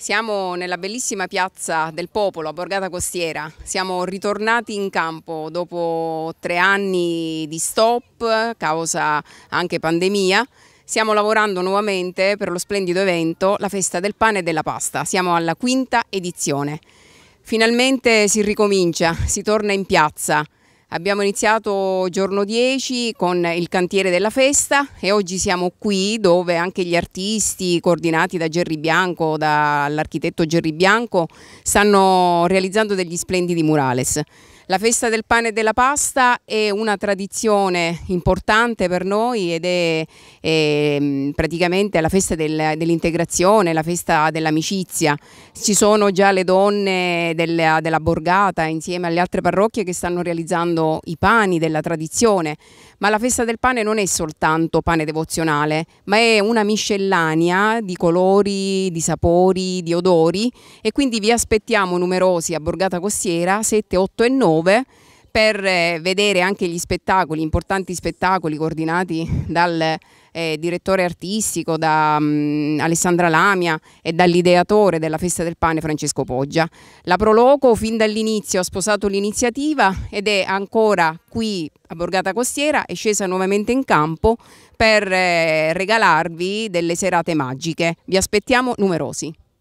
Siamo nella bellissima piazza del Popolo a Borgata Costiera, siamo ritornati in campo dopo tre anni di stop, causa anche pandemia. Stiamo lavorando nuovamente per lo splendido evento La Festa del Pane e della Pasta, siamo alla quinta edizione. Finalmente si ricomincia, si torna in piazza, Abbiamo iniziato giorno 10 con il cantiere della festa e oggi siamo qui dove anche gli artisti coordinati da Gerry Bianco, dall'architetto Gerry Bianco, stanno realizzando degli splendidi murales. La festa del pane e della pasta è una tradizione importante per noi ed è, è mm, praticamente la festa del, dell'integrazione, la festa dell'amicizia. Ci sono già le donne della, della Borgata insieme alle altre parrocchie che stanno realizzando mangiando i pani della tradizione, ma la festa del pane non è soltanto pane devozionale, ma è una miscellanea di colori, di sapori, di odori e quindi vi aspettiamo numerosi a Borgata Costiera 7, 8 e 9 per eh, vedere anche gli spettacoli, importanti spettacoli coordinati dal eh, direttore artistico, da mh, mm, Alessandra Lamia e dall'ideatore della Festa del Pane Francesco Poggia. La Proloco fin dall'inizio ha sposato l'iniziativa ed è ancora qui a Borgata Costiera, è scesa nuovamente in campo per eh, regalarvi delle serate magiche. Vi aspettiamo numerosi.